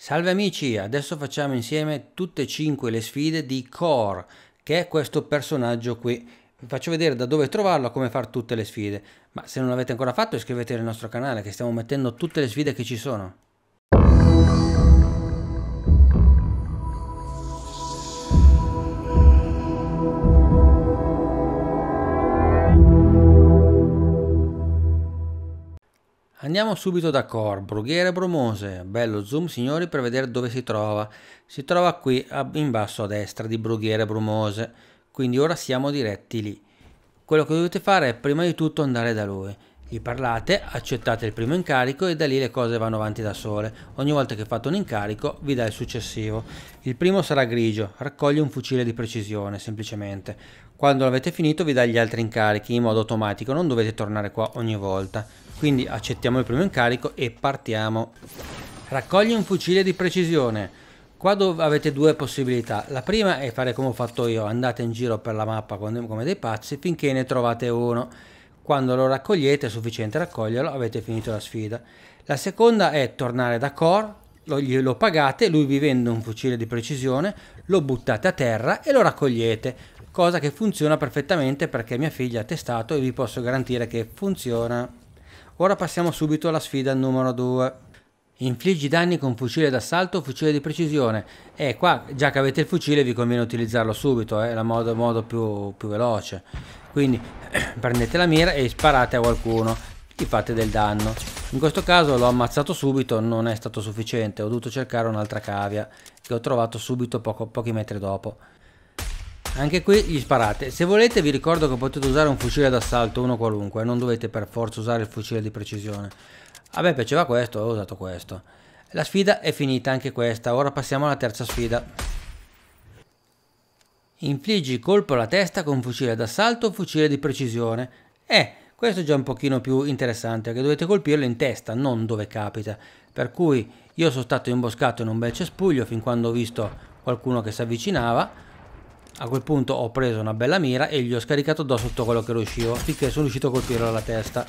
Salve amici, adesso facciamo insieme tutte e cinque le sfide di Core, che è questo personaggio qui. Vi faccio vedere da dove trovarlo, come fare tutte le sfide. Ma se non l'avete ancora fatto iscrivetevi al nostro canale che stiamo mettendo tutte le sfide che ci sono. Andiamo subito da Cor, Brughiere Brumose, bello zoom signori per vedere dove si trova. Si trova qui in basso a destra di Brughiere Brumose, quindi ora siamo diretti lì. Quello che dovete fare è prima di tutto andare da lui gli parlate, accettate il primo incarico e da lì le cose vanno avanti da sole. Ogni volta che fate un incarico vi dà il successivo. Il primo sarà grigio, raccoglie un fucile di precisione semplicemente. Quando l'avete finito vi dà gli altri incarichi in modo automatico, non dovete tornare qua ogni volta. Quindi accettiamo il primo incarico e partiamo. Raccogli un fucile di precisione. Qua avete due possibilità, la prima è fare come ho fatto io, andate in giro per la mappa come dei pazzi finché ne trovate uno quando lo raccogliete, è sufficiente raccoglierlo, avete finito la sfida. La seconda è tornare da core, lo, lo pagate, lui vi vende un fucile di precisione, lo buttate a terra e lo raccogliete. Cosa che funziona perfettamente perché mia figlia ha testato e vi posso garantire che funziona. Ora passiamo subito alla sfida numero 2. Infliggi danni con fucile d'assalto o fucile di precisione. E qua, già che avete il fucile, vi conviene utilizzarlo subito, eh, è eh, il modo, modo più, più, veloce. Quindi prendete la mira e sparate a qualcuno, gli fate del danno. In questo caso l'ho ammazzato subito, non è stato sufficiente, ho dovuto cercare un'altra cavia, che ho trovato subito poco, pochi metri dopo. Anche qui gli sparate. Se volete vi ricordo che potete usare un fucile d'assalto, uno qualunque, non dovete per forza usare il fucile di precisione a me piaceva questo, ho usato questo. La sfida è finita anche questa, ora passiamo alla terza sfida. Infliggi colpo alla testa con fucile d'assalto o fucile di precisione. Eh, questo è già un pochino più interessante, perché dovete colpirlo in testa, non dove capita. Per cui io sono stato imboscato in un bel cespuglio fin quando ho visto qualcuno che si avvicinava. A quel punto ho preso una bella mira e gli ho scaricato addosso tutto quello che riuscivo, finché sono riuscito a colpirlo alla testa.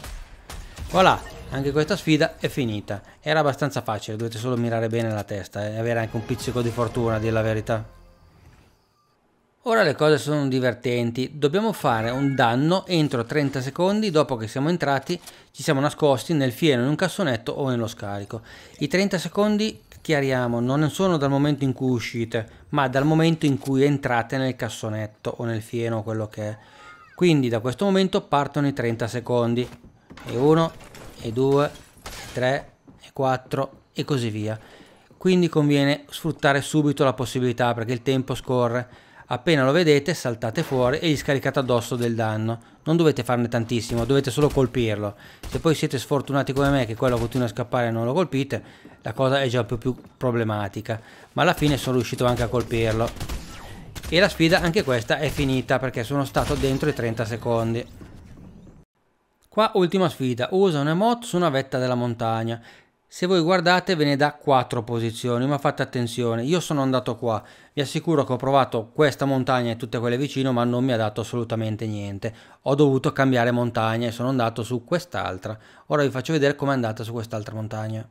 Voilà, anche questa sfida è finita. Era abbastanza facile, dovete solo mirare bene la testa e avere anche un pizzico di fortuna, a dire la verità. Ora le cose sono divertenti, dobbiamo fare un danno entro 30 secondi dopo che siamo entrati, ci siamo nascosti nel fieno, in un cassonetto o nello scarico. I 30 secondi, chiariamo, non sono dal momento in cui uscite, ma dal momento in cui entrate nel cassonetto o nel fieno o quello che è. Quindi da questo momento partono i 30 secondi. E 1, e 2 e 3 e 4 e così via quindi conviene sfruttare subito la possibilità perché il tempo scorre appena lo vedete saltate fuori e gli scaricate addosso del danno non dovete farne tantissimo dovete solo colpirlo se poi siete sfortunati come me che quello continua a scappare e non lo colpite la cosa è già un più problematica ma alla fine sono riuscito anche a colpirlo e la sfida anche questa è finita perché sono stato dentro i 30 secondi Qua ultima sfida, usa un emote su una vetta della montagna. Se voi guardate ve ne dà 4 posizioni, ma fate attenzione, io sono andato qua, vi assicuro che ho provato questa montagna e tutte quelle vicino, ma non mi ha dato assolutamente niente. Ho dovuto cambiare montagna e sono andato su quest'altra. Ora vi faccio vedere com'è andata su quest'altra montagna.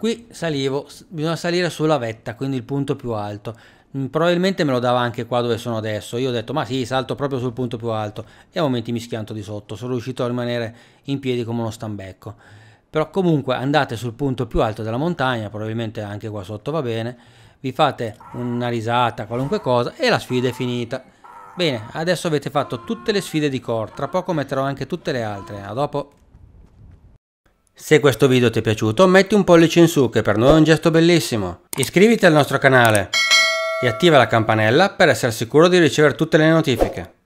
Qui salivo, bisogna salire sulla vetta, quindi il punto più alto. Mm, probabilmente me lo dava anche qua dove sono adesso. Io ho detto, ma sì, salto proprio sul punto più alto e a momenti mi schianto di sotto. Sono riuscito a rimanere in piedi come uno stambecco. Però comunque andate sul punto più alto della montagna, probabilmente anche qua sotto va bene, vi fate una risata, qualunque cosa e la sfida è finita. Bene, adesso avete fatto tutte le sfide di core, tra poco metterò anche tutte le altre, a dopo! Se questo video ti è piaciuto metti un pollice in su che per noi è un gesto bellissimo. Iscriviti al nostro canale e attiva la campanella per essere sicuro di ricevere tutte le notifiche.